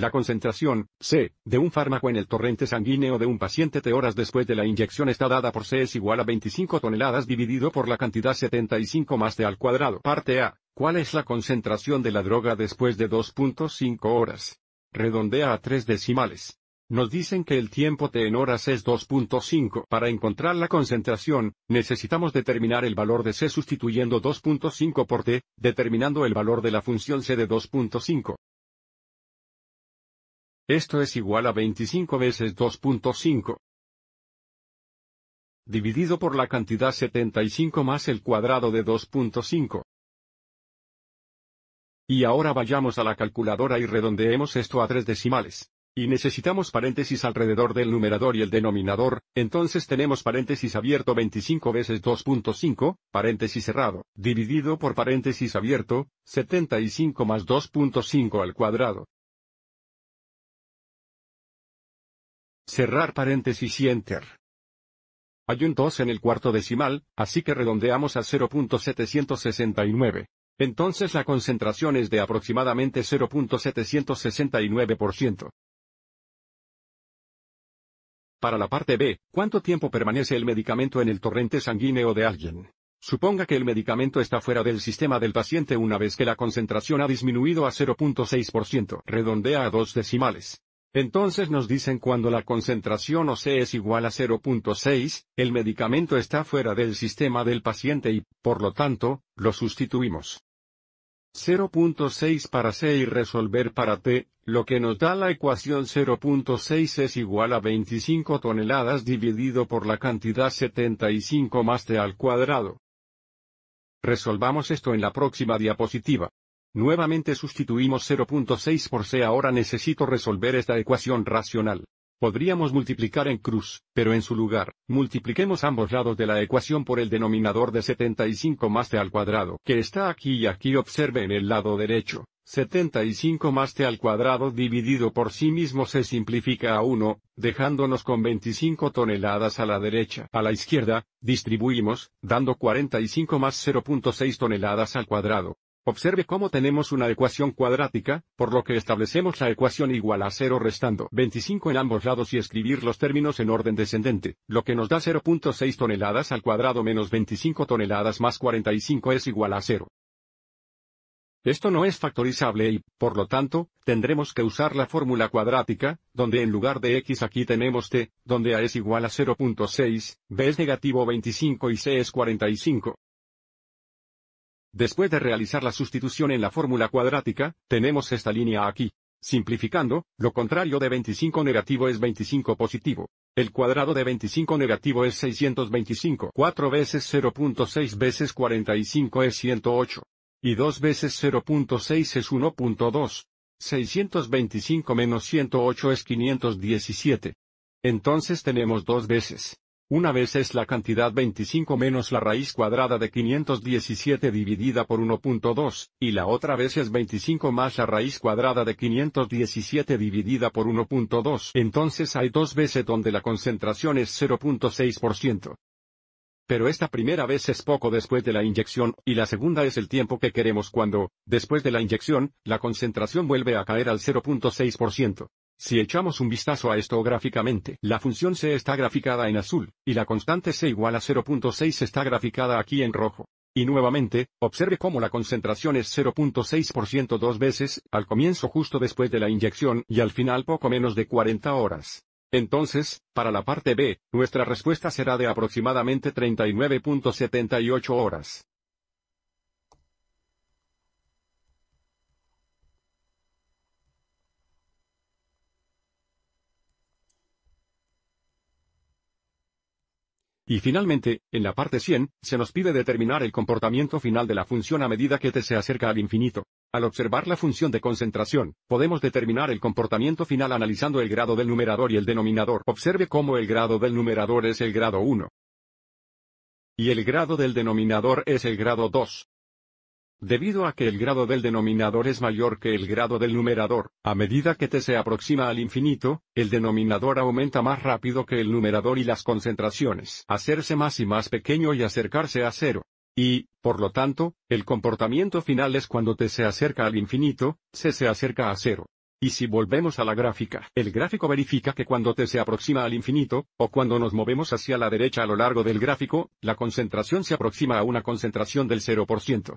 La concentración, C, de un fármaco en el torrente sanguíneo de un paciente T horas después de la inyección está dada por C es igual a 25 toneladas dividido por la cantidad 75 más T al cuadrado. Parte A. ¿Cuál es la concentración de la droga después de 2.5 horas? Redondea a tres decimales. Nos dicen que el tiempo T en horas es 2.5. Para encontrar la concentración, necesitamos determinar el valor de C sustituyendo 2.5 por T, determinando el valor de la función C de 2.5. Esto es igual a 25 veces 2.5 dividido por la cantidad 75 más el cuadrado de 2.5. Y ahora vayamos a la calculadora y redondeemos esto a tres decimales. Y necesitamos paréntesis alrededor del numerador y el denominador, entonces tenemos paréntesis abierto 25 veces 2.5, paréntesis cerrado, dividido por paréntesis abierto, 75 más 2.5 al cuadrado. Cerrar paréntesis y enter. Hay un 2 en el cuarto decimal, así que redondeamos a 0.769. Entonces la concentración es de aproximadamente 0.769%. Para la parte B, ¿cuánto tiempo permanece el medicamento en el torrente sanguíneo de alguien? Suponga que el medicamento está fuera del sistema del paciente una vez que la concentración ha disminuido a 0.6%, redondea a dos decimales. Entonces nos dicen cuando la concentración OC es igual a 0.6, el medicamento está fuera del sistema del paciente y, por lo tanto, lo sustituimos. 0.6 para C y resolver para T, lo que nos da la ecuación 0.6 es igual a 25 toneladas dividido por la cantidad 75 más T al cuadrado. Resolvamos esto en la próxima diapositiva. Nuevamente sustituimos 0.6 por c. Ahora necesito resolver esta ecuación racional. Podríamos multiplicar en cruz, pero en su lugar, multipliquemos ambos lados de la ecuación por el denominador de 75 más t al cuadrado, que está aquí y aquí observe en el lado derecho. 75 más t al cuadrado dividido por sí mismo se simplifica a 1, dejándonos con 25 toneladas a la derecha. A la izquierda, distribuimos, dando 45 más 0.6 toneladas al cuadrado. Observe cómo tenemos una ecuación cuadrática, por lo que establecemos la ecuación igual a 0 restando 25 en ambos lados y escribir los términos en orden descendente, lo que nos da 0.6 toneladas al cuadrado menos 25 toneladas más 45 es igual a 0. Esto no es factorizable y, por lo tanto, tendremos que usar la fórmula cuadrática, donde en lugar de x aquí tenemos t, donde a es igual a 0.6, b es negativo 25 y c es 45. Después de realizar la sustitución en la fórmula cuadrática, tenemos esta línea aquí. Simplificando, lo contrario de 25 negativo es 25 positivo. El cuadrado de 25 negativo es 625. 4 veces 0.6 veces 45 es 108. Y 2 veces 0.6 es 1.2. 625 menos 108 es 517. Entonces tenemos 2 veces una vez es la cantidad 25 menos la raíz cuadrada de 517 dividida por 1.2, y la otra vez es 25 más la raíz cuadrada de 517 dividida por 1.2. Entonces hay dos veces donde la concentración es 0.6%. Pero esta primera vez es poco después de la inyección, y la segunda es el tiempo que queremos cuando, después de la inyección, la concentración vuelve a caer al 0.6%. Si echamos un vistazo a esto gráficamente, la función c está graficada en azul, y la constante c igual a 0.6 está graficada aquí en rojo. Y nuevamente, observe cómo la concentración es 0.6% dos veces, al comienzo justo después de la inyección y al final poco menos de 40 horas. Entonces, para la parte B, nuestra respuesta será de aproximadamente 39.78 horas. Y finalmente, en la parte 100, se nos pide determinar el comportamiento final de la función a medida que t se acerca al infinito. Al observar la función de concentración, podemos determinar el comportamiento final analizando el grado del numerador y el denominador. Observe cómo el grado del numerador es el grado 1. Y el grado del denominador es el grado 2. Debido a que el grado del denominador es mayor que el grado del numerador, a medida que t se aproxima al infinito, el denominador aumenta más rápido que el numerador y las concentraciones hacerse más y más pequeño y acercarse a cero. Y, por lo tanto, el comportamiento final es cuando t se acerca al infinito, c se acerca a cero. Y si volvemos a la gráfica, el gráfico verifica que cuando t se aproxima al infinito, o cuando nos movemos hacia la derecha a lo largo del gráfico, la concentración se aproxima a una concentración del 0%.